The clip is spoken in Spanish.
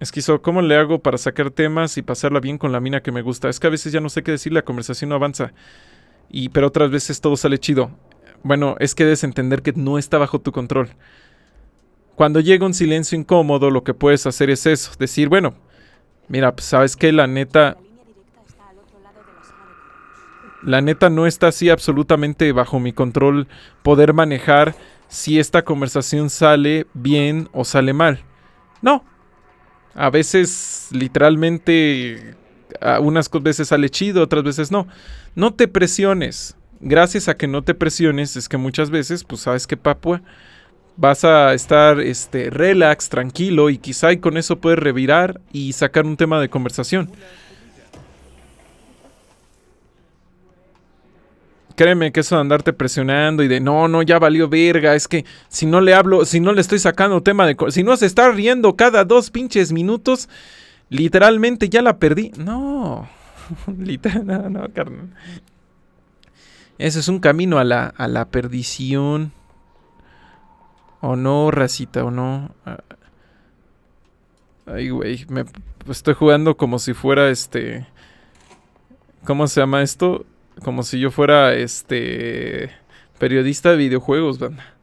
Es Esquizo, ¿cómo le hago para sacar temas y pasarla bien con la mina que me gusta? Es que a veces ya no sé qué decir, la conversación no avanza. Y, pero otras veces todo sale chido. Bueno, es que debes entender que no está bajo tu control. Cuando llega un silencio incómodo, lo que puedes hacer es eso, decir, bueno, mira, pues, sabes que la neta... La neta no está así absolutamente bajo mi control poder manejar si esta conversación sale bien o sale mal. No, a veces literalmente, unas veces sale chido, otras veces no. No te presiones. Gracias a que no te presiones es que muchas veces, pues sabes que papua, vas a estar este, relax, tranquilo y quizá con eso puedes revirar y sacar un tema de conversación. Créeme que eso de andarte presionando y de no, no, ya valió verga, es que si no le hablo, si no le estoy sacando tema de... Si no se está riendo cada dos pinches minutos, literalmente ya la perdí. No, literal, no, no, carnal. Ese es un camino a la, perdición. ¿O no, racita, o no? Ah, ay, güey, me estoy jugando como si fuera este... ¿Cómo se llama esto? como si yo fuera este periodista de videojuegos, banda.